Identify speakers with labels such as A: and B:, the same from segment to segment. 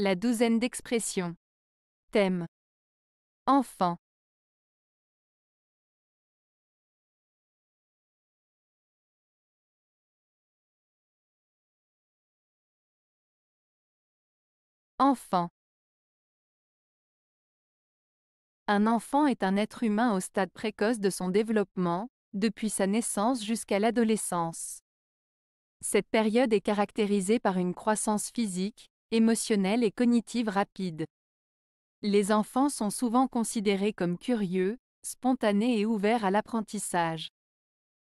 A: La douzaine d'expressions. Thème. Enfant. Enfant.
B: Un enfant est un être humain au stade précoce de son développement, depuis sa naissance jusqu'à l'adolescence. Cette période est caractérisée par une croissance physique, émotionnelle et cognitive rapide. Les enfants sont souvent considérés comme curieux, spontanés et ouverts à l'apprentissage.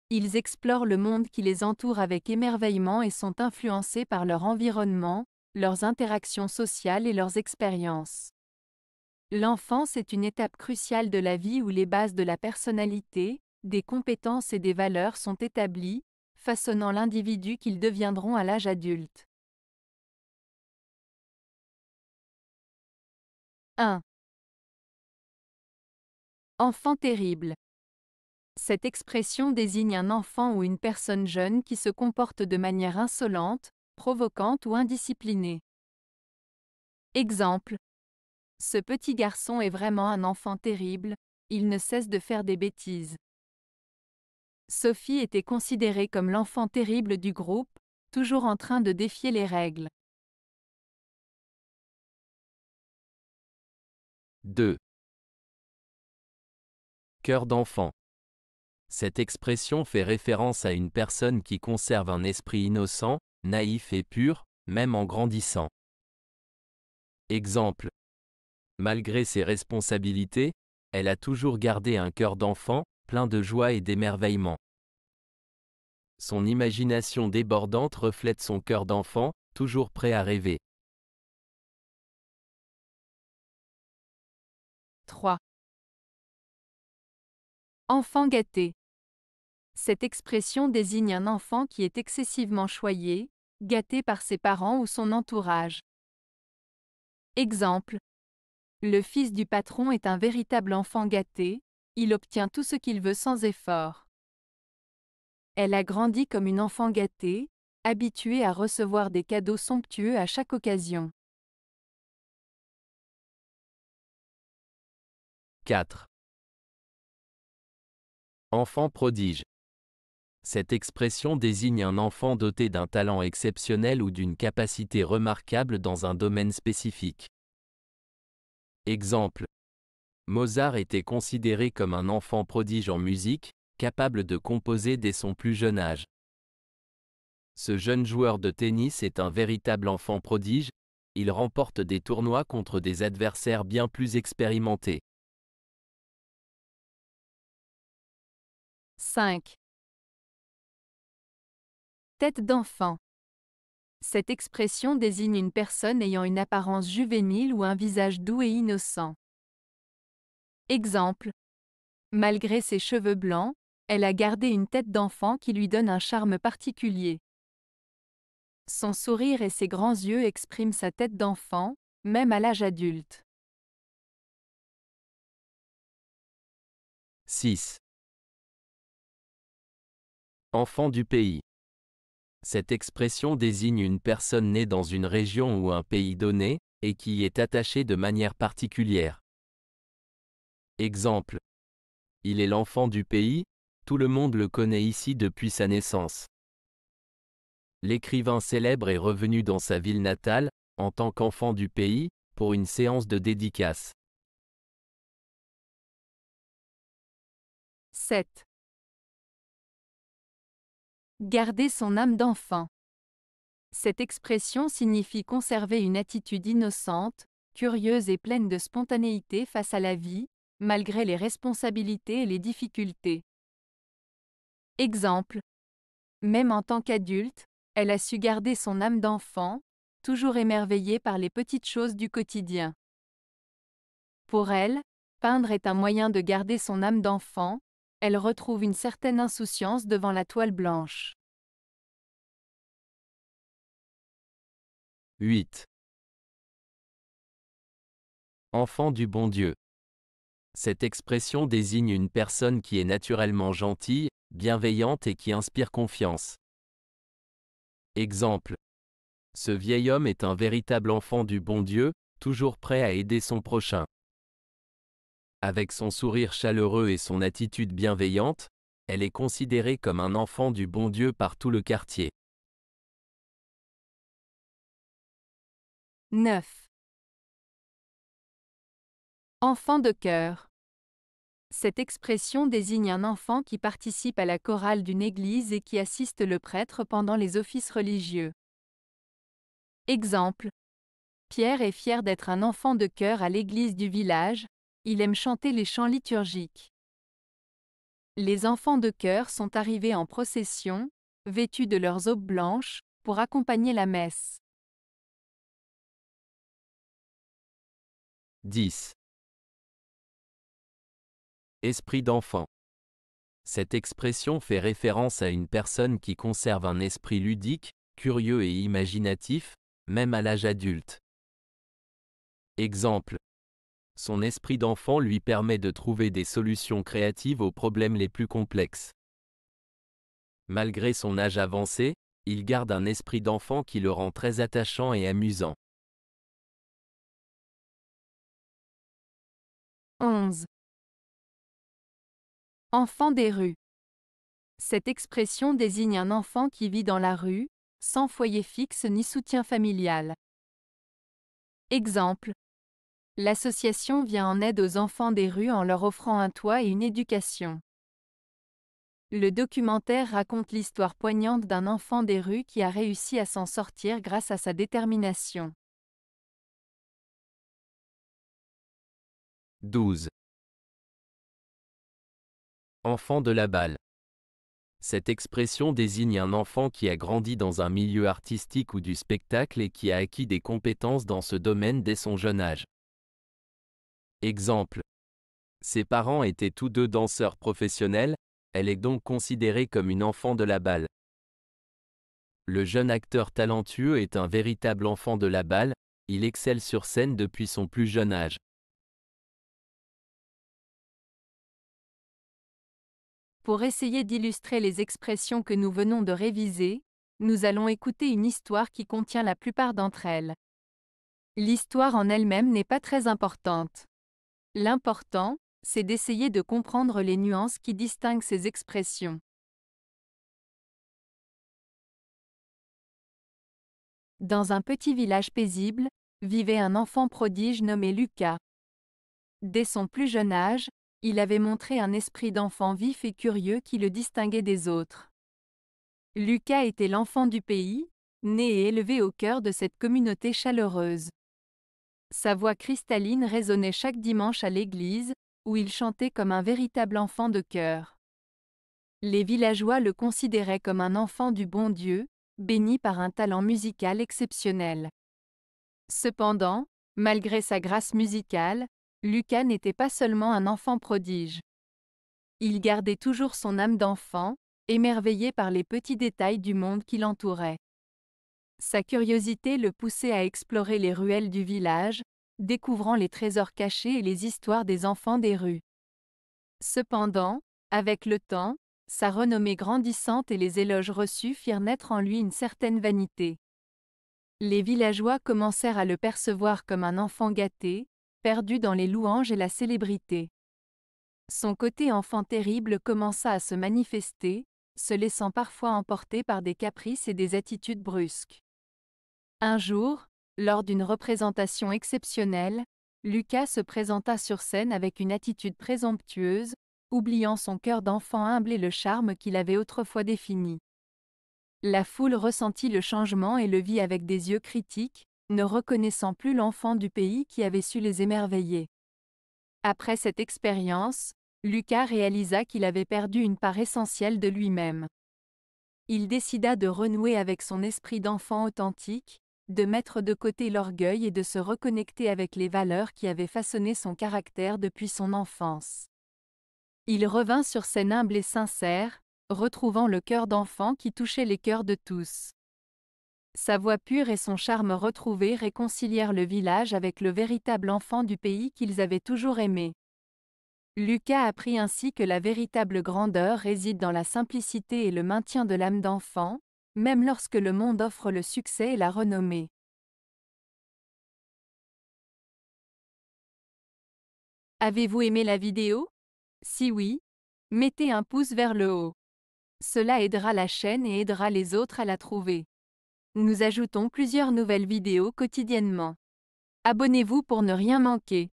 B: Ils explorent le monde qui les entoure avec émerveillement et sont influencés par leur environnement, leurs interactions sociales et leurs expériences. L'enfance est une étape cruciale de la vie où les bases de la personnalité, des compétences et des valeurs sont établies, façonnant l'individu qu'ils deviendront à l'âge adulte. 1. Enfant terrible. Cette expression désigne un enfant ou une personne jeune qui se comporte de manière insolente, provocante ou indisciplinée. Exemple. Ce petit garçon est vraiment un enfant terrible, il ne cesse de faire des bêtises. Sophie était considérée comme l'enfant terrible du groupe, toujours en train de défier les règles.
A: 2.
C: Cœur d'enfant. Cette expression fait référence à une personne qui conserve un esprit innocent, naïf et pur, même en grandissant. Exemple. Malgré ses responsabilités, elle a toujours gardé un cœur d'enfant, plein de joie et d'émerveillement. Son imagination débordante reflète son cœur d'enfant, toujours
A: prêt à rêver.
B: 3. Enfant gâté. Cette expression désigne un enfant qui est excessivement choyé, gâté par ses parents ou son entourage. Exemple. Le fils du patron est un véritable enfant gâté, il obtient tout ce qu'il veut sans effort. Elle a grandi comme une enfant gâtée, habituée à recevoir des cadeaux somptueux à chaque occasion.
C: 4. Enfant prodige. Cette expression désigne un enfant doté d'un talent exceptionnel ou d'une capacité remarquable dans un domaine spécifique. Exemple. Mozart était considéré comme un enfant prodige en musique, capable de composer dès son plus jeune âge. Ce jeune joueur de tennis est un véritable enfant prodige, il remporte des tournois contre des adversaires bien plus expérimentés.
A: 5.
B: Tête d'enfant. Cette expression désigne une personne ayant une apparence juvénile ou un visage doux et innocent. Exemple. Malgré ses cheveux blancs, elle a gardé une tête d'enfant qui lui donne un charme particulier. Son sourire et ses grands yeux expriment sa tête d'enfant, même à l'âge adulte.
A: 6.
C: Enfant du pays. Cette expression désigne une personne née dans une région ou un pays donné, et qui y est attachée de manière particulière. Exemple. Il est l'enfant du pays, tout le monde le connaît ici depuis sa naissance. L'écrivain célèbre est revenu dans sa ville natale, en tant qu'enfant du pays, pour une séance de dédicace.
A: 7.
B: Garder son âme d'enfant. Cette expression signifie conserver une attitude innocente, curieuse et pleine de spontanéité face à la vie, malgré les responsabilités et les difficultés. Exemple. Même en tant qu'adulte, elle a su garder son âme d'enfant, toujours émerveillée par les petites choses du quotidien. Pour elle, peindre est un moyen de garder son âme d'enfant, elle retrouve une certaine insouciance devant la toile blanche.
C: 8. Enfant du bon Dieu. Cette expression désigne une personne qui est naturellement gentille, bienveillante et qui inspire confiance. Exemple. Ce vieil homme est un véritable enfant du bon Dieu, toujours prêt à aider son prochain. Avec son sourire chaleureux et son attitude bienveillante, elle est considérée comme un enfant du bon Dieu par tout le quartier.
B: 9. Enfant de cœur. Cette expression désigne un enfant qui participe à la chorale d'une église et qui assiste le prêtre pendant les offices religieux. Exemple. Pierre est fier d'être un enfant de cœur à l'église du village, il aime chanter les chants liturgiques. Les enfants de chœur sont arrivés en procession, vêtus de leurs aubes blanches, pour accompagner la messe.
A: 10.
C: Esprit d'enfant. Cette expression fait référence à une personne qui conserve un esprit ludique, curieux et imaginatif, même à l'âge adulte. Exemple son esprit d'enfant lui permet de trouver des solutions créatives aux problèmes les plus complexes. Malgré son âge avancé, il garde un esprit d'enfant qui le rend très attachant et amusant.
B: 11. Enfant des rues. Cette expression désigne un enfant qui vit dans la rue, sans foyer fixe ni soutien familial. Exemple, L'association vient en aide aux enfants des rues en leur offrant un toit et une éducation. Le documentaire raconte l'histoire poignante d'un enfant des rues qui a réussi à s'en sortir grâce à sa détermination.
A: 12.
C: Enfant de la balle. Cette expression désigne un enfant qui a grandi dans un milieu artistique ou du spectacle et qui a acquis des compétences dans ce domaine dès son jeune âge. Exemple. Ses parents étaient tous deux danseurs professionnels, elle est donc considérée comme une enfant de la balle. Le jeune acteur talentueux est un véritable enfant de la balle, il excelle sur scène depuis son plus jeune âge.
B: Pour essayer d'illustrer les expressions que nous venons de réviser, nous allons écouter une histoire qui contient la plupart d'entre elles. L'histoire en elle-même n'est pas très importante. L'important, c'est d'essayer de comprendre les nuances qui distinguent ces expressions. Dans un petit village paisible, vivait un enfant prodige nommé Lucas. Dès son plus jeune âge, il avait montré un esprit d'enfant vif et curieux qui le distinguait des autres. Lucas était l'enfant du pays, né et élevé au cœur de cette communauté chaleureuse. Sa voix cristalline résonnait chaque dimanche à l'église, où il chantait comme un véritable enfant de cœur. Les villageois le considéraient comme un enfant du bon Dieu, béni par un talent musical exceptionnel. Cependant, malgré sa grâce musicale, Lucas n'était pas seulement un enfant prodige. Il gardait toujours son âme d'enfant, émerveillé par les petits détails du monde qui l'entourait. Sa curiosité le poussait à explorer les ruelles du village, découvrant les trésors cachés et les histoires des enfants des rues. Cependant, avec le temps, sa renommée grandissante et les éloges reçus firent naître en lui une certaine vanité. Les villageois commencèrent à le percevoir comme un enfant gâté, perdu dans les louanges et la célébrité. Son côté enfant terrible commença à se manifester, se laissant parfois emporter par des caprices et des attitudes brusques. Un jour, lors d'une représentation exceptionnelle, Lucas se présenta sur scène avec une attitude présomptueuse, oubliant son cœur d'enfant humble et le charme qu'il avait autrefois défini. La foule ressentit le changement et le vit avec des yeux critiques, ne reconnaissant plus l'enfant du pays qui avait su les émerveiller. Après cette expérience, Lucas réalisa qu'il avait perdu une part essentielle de lui-même. Il décida de renouer avec son esprit d'enfant authentique, de mettre de côté l'orgueil et de se reconnecter avec les valeurs qui avaient façonné son caractère depuis son enfance. Il revint sur scène humble et sincère, retrouvant le cœur d'enfant qui touchait les cœurs de tous. Sa voix pure et son charme retrouvé réconcilièrent le village avec le véritable enfant du pays qu'ils avaient toujours aimé. Lucas apprit ainsi que la véritable grandeur réside dans la simplicité et le maintien de l'âme d'enfant, même lorsque le monde offre le succès et la renommée. Avez-vous aimé la vidéo Si oui, mettez un pouce vers le haut. Cela aidera la chaîne et aidera les autres à la trouver. Nous ajoutons plusieurs nouvelles vidéos quotidiennement. Abonnez-vous pour ne rien manquer.